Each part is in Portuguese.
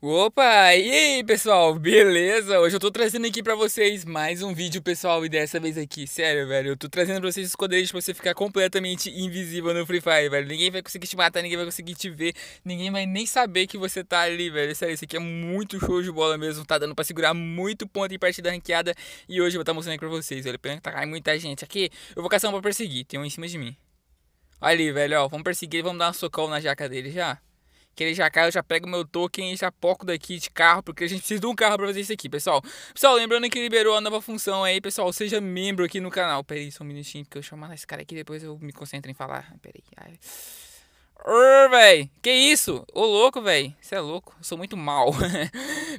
Opa, e aí pessoal, beleza? Hoje eu tô trazendo aqui pra vocês mais um vídeo, pessoal, e dessa vez aqui, sério, velho, eu tô trazendo pra vocês os poderes pra você ficar completamente invisível no Free Fire, velho. Ninguém vai conseguir te matar, ninguém vai conseguir te ver, ninguém vai nem saber que você tá ali, velho. Sério, isso aqui é muito show de bola mesmo, tá dando pra segurar muito ponto em partida ranqueada e hoje eu vou estar tá mostrando aqui pra vocês, velho. Pena que tá caindo muita gente aqui, eu vou caçar um pra perseguir, tem um em cima de mim. Olha ali, velho, ó, vamos perseguir, vamos dar um socão na jaca dele já que ele já cai, eu já pego meu token e já poco daqui de carro, porque a gente precisa de um carro pra fazer isso aqui, pessoal. Pessoal, lembrando que liberou a nova função aí, pessoal, seja membro aqui no canal. Peraí, só um minutinho, porque eu chamar esse cara aqui, depois eu me concentro em falar. pera aí Ô, véi, que isso? Ô, louco, véi, você é louco, eu sou muito mal.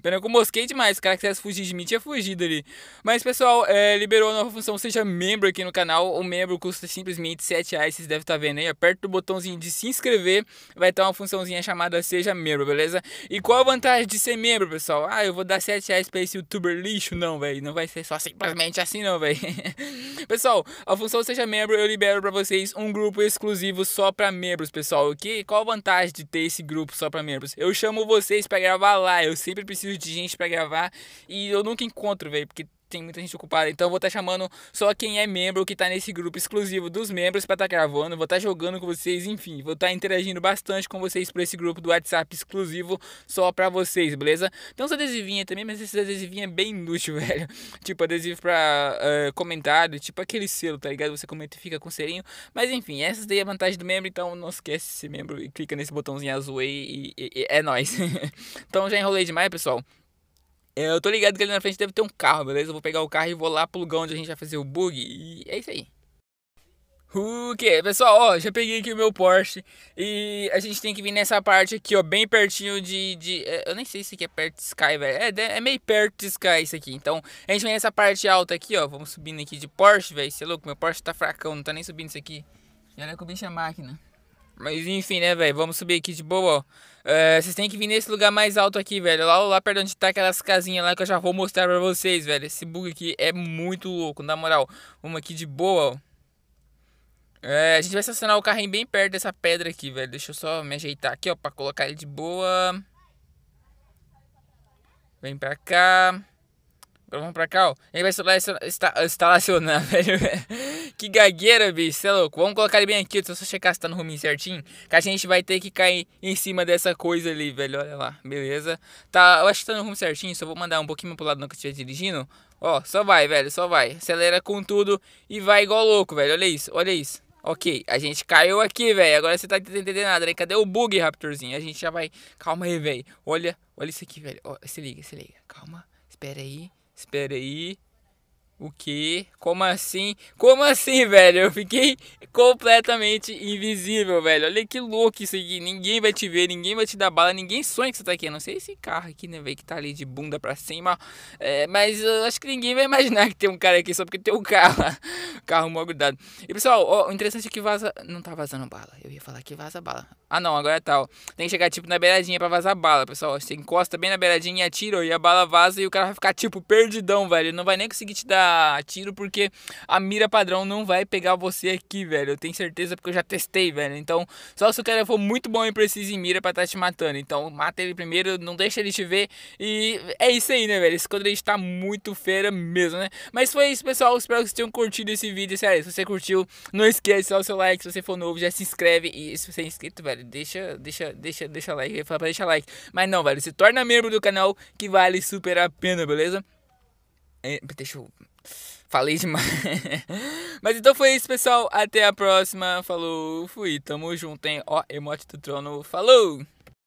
Pena que eu mosquei demais. O cara que quisesse fugir de mim tinha fugido ali. Mas, pessoal, é, liberou a nova função Seja Membro aqui no canal. O membro custa simplesmente 7 reais. Vocês devem estar tá vendo aí. Aperta o botãozinho de se inscrever. Vai ter uma funçãozinha chamada Seja Membro, beleza? E qual a vantagem de ser membro, pessoal? Ah, eu vou dar 7 reais pra esse youtuber lixo? Não, velho. Não vai ser só simplesmente assim, não, velho. pessoal, a função Seja Membro eu libero pra vocês um grupo exclusivo só pra membros, pessoal. Que, qual a vantagem de ter esse grupo só pra membros? Eu chamo vocês pra gravar lá. Eu sempre preciso de gente para gravar e eu nunca encontro, velho, porque tem muita gente ocupada, então vou estar tá chamando só quem é membro que está nesse grupo exclusivo dos membros para estar tá gravando, vou estar tá jogando com vocês, enfim, vou estar tá interagindo bastante com vocês por esse grupo do WhatsApp exclusivo só para vocês, beleza? Tem uns adesivinhos também, mas esses adesivinhos é bem inútil, velho. Tipo adesivo para uh, eh, comentário, tipo aquele selo, tá ligado? Você comenta e fica com selinho. Mas enfim, essa daí é a vantagem do membro, então não esquece de ser membro e clica nesse botãozinho azul aí e, e, e é nóis. então já enrolei demais, pessoal. É, eu tô ligado que ali na frente deve ter um carro, beleza? Eu vou pegar o carro e vou lá pro lugar onde a gente vai fazer o bug. E é isso aí. O que? Pessoal, ó, já peguei aqui o meu Porsche e a gente tem que vir nessa parte aqui, ó, bem pertinho de... de é, eu nem sei se aqui é perto de Sky, velho, é, é meio perto de Sky isso aqui, então a gente vem nessa parte alta aqui, ó, vamos subindo aqui de Porsche, velho, você é louco, meu Porsche tá fracão, não tá nem subindo isso aqui, já era com a máquina. Mas enfim, né, velho? Vamos subir aqui de boa, ó. É, vocês têm que vir nesse lugar mais alto aqui, velho. Lá, lá perto onde tá aquelas casinhas lá que eu já vou mostrar pra vocês, velho. Esse bug aqui é muito louco, na moral. Vamos aqui de boa, ó. É, a gente vai estacionar o carrinho bem perto dessa pedra aqui, velho. Deixa eu só me ajeitar aqui, ó, pra colocar ele de boa. Vem pra cá. Agora vamos pra cá, ó. Ele vai estacionar, velho. Que gagueira, bicho, você é louco. Vamos colocar ele bem aqui, se eu só checar se tá no rumo certinho. Que a gente vai ter que cair em cima dessa coisa ali, velho. Olha lá, beleza. Tá, eu acho que tá no rumo certinho, só vou mandar um pouquinho pro lado não que eu estiver dirigindo. Ó, só vai, velho, só vai. Acelera com tudo e vai igual louco, velho. Olha isso, olha isso. Ok, a gente caiu aqui, velho. Agora você tá entendendo nada, né? Cadê o bug, Raptorzinho? A gente já vai. Calma aí, velho. Olha, olha isso aqui, velho. se liga, se liga. Calma, espera aí, espera aí. O que? Como assim? Como assim, velho? Eu fiquei completamente invisível, velho. Olha que louco isso aqui. Ninguém vai te ver, ninguém vai te dar bala, ninguém sonha que você tá aqui. Eu não sei esse carro aqui, né, velho, que tá ali de bunda pra cima. É, mas eu acho que ninguém vai imaginar que tem um cara aqui só porque tem um carro carro mó grudado. E pessoal, ó, o interessante é que vaza. Não tá vazando bala. Eu ia falar que vaza bala. Ah, não, agora tá, ó. Tem que chegar tipo na beiradinha pra vazar bala, pessoal. Você encosta bem na beiradinha e atira, ó, e a bala vaza e o cara vai ficar tipo perdidão, velho. não vai nem conseguir te dar tiro, porque a mira padrão não vai pegar você aqui, velho. Eu tenho certeza porque eu já testei, velho. Então, só se o cara for muito bom e precisa em mira pra estar tá te matando. Então, mata ele primeiro, não deixa ele te ver. E é isso aí, né, velho? Esse quadrante tá muito feira mesmo, né? Mas foi isso, pessoal. Espero que vocês tenham curtido esse vídeo. Sério, se você curtiu, não esquece de dar o seu like. Se você for novo, já se inscreve. E se você é inscrito, velho, deixa, deixa, deixa, deixa like. Eu ia falar pra deixar like. Mas não, velho, se torna membro do canal que vale super a pena, beleza? É, deixa eu. Falei demais. Mas então foi isso, pessoal. Até a próxima. Falou, fui. Tamo junto, hein? Ó, emote do trono. Falou!